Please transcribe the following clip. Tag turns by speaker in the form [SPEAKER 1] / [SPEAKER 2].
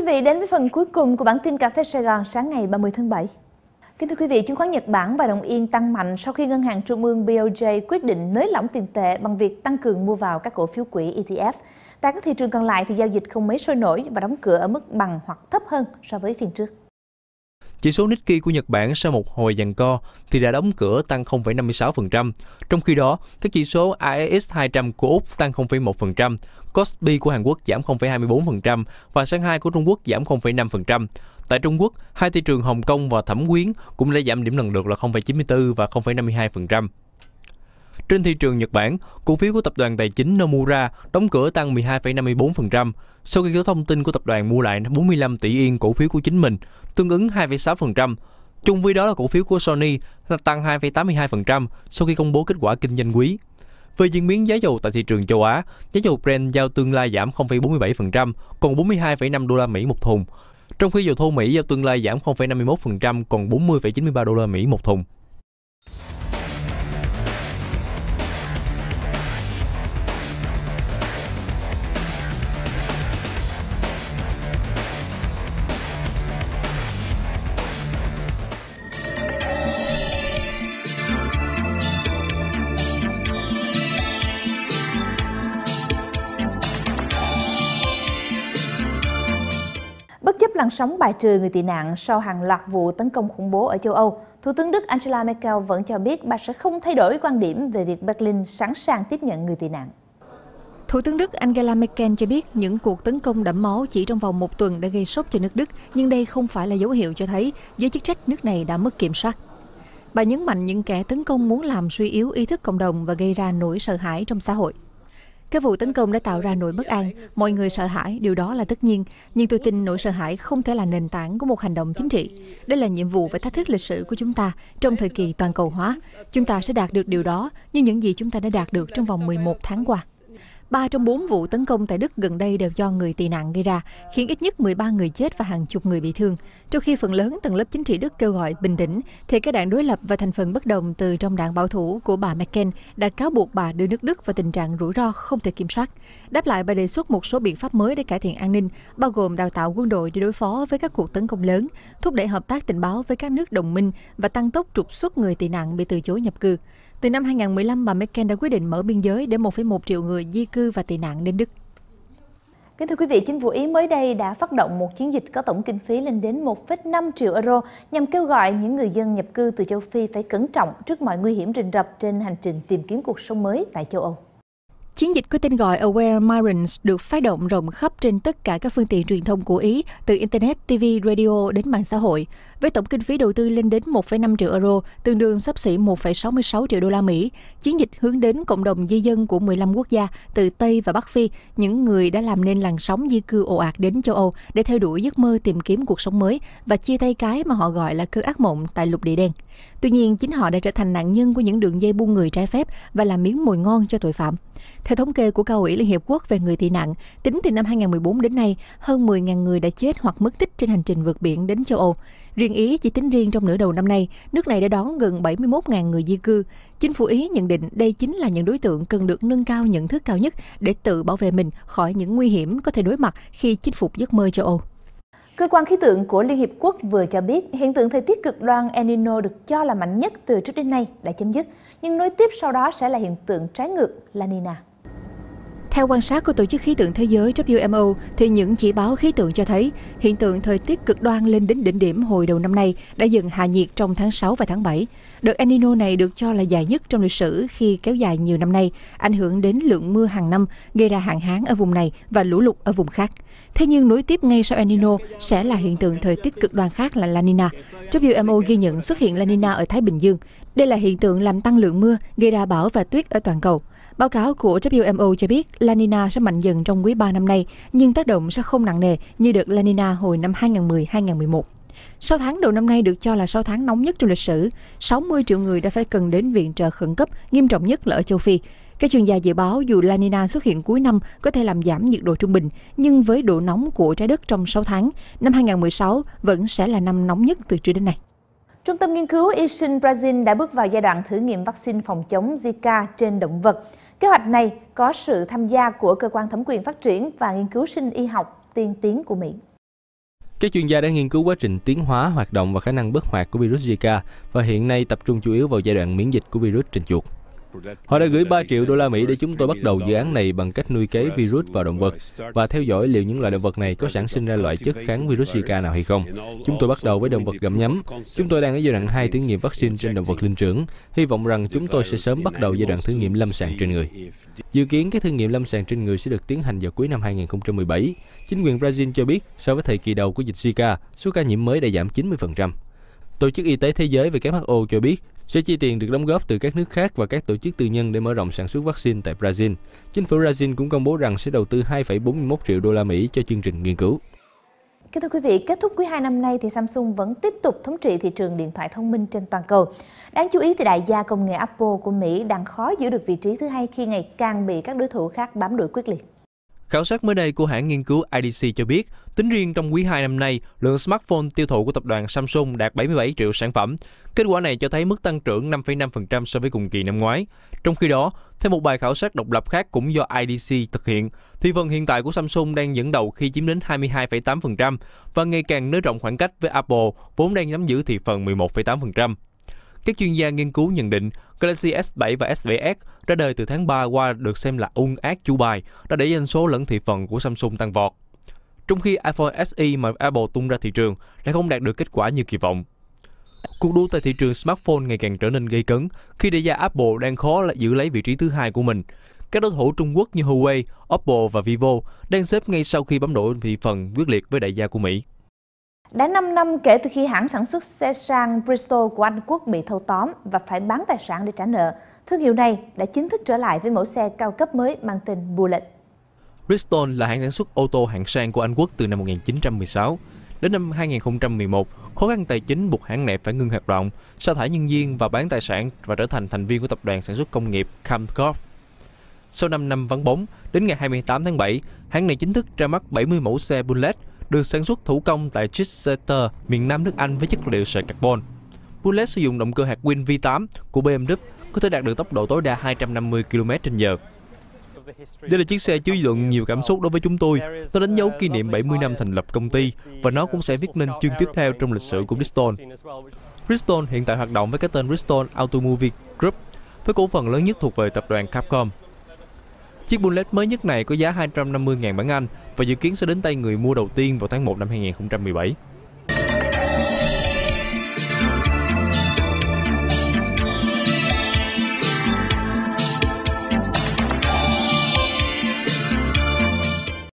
[SPEAKER 1] quý vị đến với phần cuối cùng của bản tin Cà phê Sài Gòn sáng ngày 30 tháng 7. Kính thưa quý vị, chứng khoán Nhật Bản và đồng Yên tăng mạnh sau khi Ngân hàng Trung ương BOJ quyết định nới lỏng tiền tệ bằng việc tăng cường mua vào các cổ phiếu quỹ ETF. Tại các thị trường còn lại thì giao dịch không mấy sôi nổi và đóng cửa ở mức bằng hoặc thấp hơn so với phiên trước.
[SPEAKER 2] Chỉ số Nikkei của Nhật Bản sau một hồi giằng co thì đã đóng cửa tăng 0,56%. Trong khi đó, các chỉ số AEX 200 của Úc tăng 0,1%, Kospi của Hàn Quốc giảm 0,24% và Shanghai của Trung Quốc giảm 0,5%. Tại Trung Quốc, hai thị trường Hồng Kông và Thẩm Quyến cũng đã giảm điểm lần lượt là 0,94 và 0,52%. Trên thị trường Nhật Bản, cổ phiếu của tập đoàn tài chính Nomura đóng cửa tăng 12,54% sau khi có thông tin của tập đoàn mua lại 45 tỷ yên cổ phiếu của chính mình, tương ứng 2,6%. Chung với đó là cổ phiếu của Sony tăng 2,82% sau khi công bố kết quả kinh doanh quý. Về diễn biến giá dầu tại thị trường châu Á, giá dầu Brent giao tương lai giảm 0,47%, còn 42,5 đô la Mỹ một thùng. Trong khi dầu thô Mỹ giao tương lai giảm 0,51%, còn 40,93 đô la Mỹ một thùng.
[SPEAKER 1] làn sóng bài trừ người tị nạn sau hàng loạt vụ tấn công khủng bố ở châu Âu, Thủ tướng Đức Angela Merkel vẫn cho biết bà sẽ không thay đổi quan điểm về việc
[SPEAKER 3] Berlin sẵn sàng tiếp nhận người tị nạn. Thủ tướng Đức Angela Merkel cho biết những cuộc tấn công đẫm máu chỉ trong vòng một tuần đã gây sốc cho nước Đức, nhưng đây không phải là dấu hiệu cho thấy giới chức trách nước này đã mất kiểm soát. Bà nhấn mạnh những kẻ tấn công muốn làm suy yếu ý thức cộng đồng và gây ra nỗi sợ hãi trong xã hội. Cái vụ tấn công đã tạo ra nỗi bất an, mọi người sợ hãi, điều đó là tất nhiên, nhưng tôi tin nỗi sợ hãi không thể là nền tảng của một hành động chính trị. Đây là nhiệm vụ và thách thức lịch sử của chúng ta trong thời kỳ toàn cầu hóa. Chúng ta sẽ đạt được điều đó như những gì chúng ta đã đạt được trong vòng 11 tháng qua. 3 trong 4 vụ tấn công tại Đức gần đây đều do người tị nạn gây ra, khiến ít nhất 13 người chết và hàng chục người bị thương. Trong khi phần lớn tầng lớp chính trị Đức kêu gọi bình tĩnh, thì các đảng đối lập và thành phần bất đồng từ trong đảng bảo thủ của bà Merkel đã cáo buộc bà đưa nước Đức vào tình trạng rủi ro không thể kiểm soát. Đáp lại, bà đề xuất một số biện pháp mới để cải thiện an ninh, bao gồm đào tạo quân đội để đối phó với các cuộc tấn công lớn, thúc đẩy hợp tác tình báo với các nước đồng minh và tăng tốc trục xuất người tị nạn bị từ chối nhập cư. Từ năm 2015, bà Merkel đã quyết định mở biên giới để 1,1 triệu người di cư và tị nạn đến Đức. Kính thưa quý vị,
[SPEAKER 1] chính phủ Ý mới đây đã phát động một chiến dịch có tổng kinh phí lên đến 1,5 triệu euro nhằm kêu gọi những người dân nhập cư từ châu Phi phải cẩn trọng trước mọi nguy hiểm rình rập trên hành trình tìm kiếm cuộc
[SPEAKER 3] sống mới tại châu Âu. Chiến dịch có tên gọi Aware Migrants được phát động rộng khắp trên tất cả các phương tiện truyền thông của Ý, từ Internet, TV, radio đến mạng xã hội, với tổng kinh phí đầu tư lên đến 1,5 triệu euro, tương đương sắp xỉ 1,66 triệu đô la Mỹ. Chiến dịch hướng đến cộng đồng di dân của 15 quốc gia từ Tây và Bắc Phi, những người đã làm nên làn sóng di cư ồ ạt đến châu Âu để theo đuổi giấc mơ tìm kiếm cuộc sống mới và chia tay cái mà họ gọi là cơn ác mộng tại lục địa đen. Tuy nhiên, chính họ đã trở thành nạn nhân của những đường dây buôn người trái phép và làm miếng mồi ngon cho tội phạm. Theo thống kê của Cao ủy Liên Hiệp Quốc về người tị nạn, tính từ năm 2014 đến nay, hơn 10.000 người đã chết hoặc mất tích trên hành trình vượt biển đến châu Âu. Riêng Ý chỉ tính riêng trong nửa đầu năm nay, nước này đã đón gần 71.000 người di cư. Chính phủ Ý nhận định đây chính là những đối tượng cần được nâng cao nhận thức cao nhất để tự bảo vệ mình khỏi những nguy hiểm có thể đối mặt khi chinh phục giấc mơ châu Âu. Cơ quan khí tượng của Liên Hiệp Quốc vừa cho biết hiện tượng thời tiết
[SPEAKER 1] cực đoan El Nino được cho là mạnh nhất từ trước đến nay đã chấm dứt, nhưng nối tiếp sau đó sẽ là hiện tượng trái ngược La Nina.
[SPEAKER 3] Theo quan sát của Tổ chức Khí tượng Thế giới WMO, thì những chỉ báo khí tượng cho thấy hiện tượng thời tiết cực đoan lên đến đỉnh điểm hồi đầu năm nay đã dần hạ nhiệt trong tháng 6 và tháng 7. Đợt El Nino này được cho là dài nhất trong lịch sử khi kéo dài nhiều năm nay, ảnh hưởng đến lượng mưa hàng năm, gây ra hạn hán ở vùng này và lũ lụt ở vùng khác. Thế nhưng nối tiếp ngay sau El Nino sẽ là hiện tượng thời tiết cực đoan khác là La Nina. WMO ghi nhận xuất hiện La Nina ở Thái Bình Dương. Đây là hiện tượng làm tăng lượng mưa, gây ra bão và tuyết ở toàn cầu. Báo cáo của WMO cho biết La Nina sẽ mạnh dần trong quý 3 năm nay, nhưng tác động sẽ không nặng nề như được La Nina hồi năm 2010-2011. 6 tháng đầu năm nay được cho là 6 tháng nóng nhất trong lịch sử. 60 triệu người đã phải cần đến viện trợ khẩn cấp, nghiêm trọng nhất là ở châu Phi. Các chuyên gia dự báo dù La Nina xuất hiện cuối năm có thể làm giảm nhiệt độ trung bình, nhưng với độ nóng của trái đất trong 6 tháng, năm 2016 vẫn sẽ là năm nóng nhất từ trước đến nay.
[SPEAKER 1] Trung tâm nghiên cứu y sinh Brazil đã bước vào giai đoạn thử nghiệm vaccine phòng chống Zika trên động vật. Kế hoạch này có sự tham gia của cơ quan thẩm quyền phát triển và nghiên cứu sinh y học tiên tiến của Mỹ.
[SPEAKER 2] Các chuyên gia đã nghiên cứu quá trình tiến hóa, hoạt động và khả năng bất hoạt của virus Zika và hiện nay tập trung chủ yếu vào giai đoạn miễn dịch của virus trên chuột. Họ đã gửi 3 triệu đô la Mỹ để chúng tôi bắt đầu dự án này bằng cách nuôi cấy virus vào động vật và theo dõi liệu những loài động vật này có sản sinh ra loại chất kháng virus Zika nào hay không. Chúng tôi bắt đầu với động vật gặm nhấm. Chúng tôi đang ở giai đoạn 2 thử nghiệm vaccine trên động vật linh trưởng. Hy vọng rằng chúng tôi sẽ sớm bắt đầu giai đoạn thử nghiệm lâm sàng trên người. Dự kiến các thử nghiệm lâm sàng trên người sẽ được tiến hành vào cuối năm 2017. Chính quyền Brazil cho biết, so với thời kỳ đầu của dịch Zika, số ca nhiễm mới đã giảm 90%. Tổ chức Y tế Thế giới WHO cho biết sẽ chi tiền được đóng góp từ các nước khác và các tổ chức tư nhân để mở rộng sản xuất vaccine tại Brazil. Chính phủ Brazil cũng công bố rằng sẽ đầu tư 2,41 triệu đô la Mỹ cho chương trình nghiên cứu.
[SPEAKER 1] Kính thưa quý vị, kết thúc quý 2 năm nay thì Samsung vẫn tiếp tục thống trị thị trường điện thoại thông minh trên toàn cầu. Đáng chú ý thì đại gia công nghệ Apple của Mỹ đang khó giữ được vị trí thứ hai khi ngày càng bị các đối thủ khác bám đuổi quyết liệt.
[SPEAKER 2] Khảo sát mới đây của hãng nghiên cứu IDC cho biết, tính riêng trong quý 2 năm nay, lượng smartphone tiêu thụ của tập đoàn Samsung đạt 77 triệu sản phẩm. Kết quả này cho thấy mức tăng trưởng 5,5% so với cùng kỳ năm ngoái. Trong khi đó, theo một bài khảo sát độc lập khác cũng do IDC thực hiện, thị phần hiện tại của Samsung đang dẫn đầu khi chiếm đến 22,8% và ngày càng nới rộng khoảng cách với Apple, vốn đang nắm giữ thị phần 11,8%. Các chuyên gia nghiên cứu nhận định Galaxy S7 và s 7 Edge ra đời từ tháng 3 qua được xem là ung ác chủ bài, đã để doanh số lẫn thị phần của Samsung tăng vọt. Trong khi iPhone SE mà Apple tung ra thị trường lại không đạt được kết quả như kỳ vọng. Cuộc đua tại thị trường smartphone ngày càng trở nên gây cấn khi đại gia Apple đang khó là giữ lấy vị trí thứ hai của mình. Các đối thủ Trung Quốc như Huawei, Oppo và Vivo đang xếp ngay sau khi bấm đổi thị phần quyết liệt với đại gia của Mỹ.
[SPEAKER 1] Đã 5 năm kể từ khi hãng sản xuất xe sang Bristol của Anh Quốc bị thâu tóm và phải bán tài sản để trả nợ, Thương hiệu này đã chính thức trở lại với mẫu xe cao cấp mới mang tên Bullet.
[SPEAKER 2] Bridgestone là hãng sản xuất ô tô hạng sang của Anh quốc từ năm 1916. Đến năm 2011, khó khăn tài chính buộc hãng này phải ngưng hoạt động, sa thải nhân viên và bán tài sản và trở thành thành viên của tập đoàn sản xuất công nghiệp Camcorp. Sau 5 năm vắng bóng, đến ngày 28 tháng 7, hãng này chính thức ra mắt 70 mẫu xe Bullet được sản xuất thủ công tại Chichester, miền Nam nước Anh với chất liệu sợi carbon. Bullet sử dụng động cơ hạt Win V8 của BMW có thể đạt được tốc độ tối đa 250 km/h. Đây là chiếc xe chứa đựng nhiều cảm xúc đối với chúng tôi. Nó đánh dấu kỷ niệm 70 năm thành lập công ty và nó cũng sẽ viết nên chương tiếp theo trong lịch sử của Bristol. Bristol hiện tại hoạt động với cái tên Bristol Automobile Group với cổ phần lớn nhất thuộc về tập đoàn Capcom. Chiếc Bullet mới nhất này có giá 250.000 bảng Anh và dự kiến sẽ đến tay người mua đầu tiên vào tháng 1 năm 2017.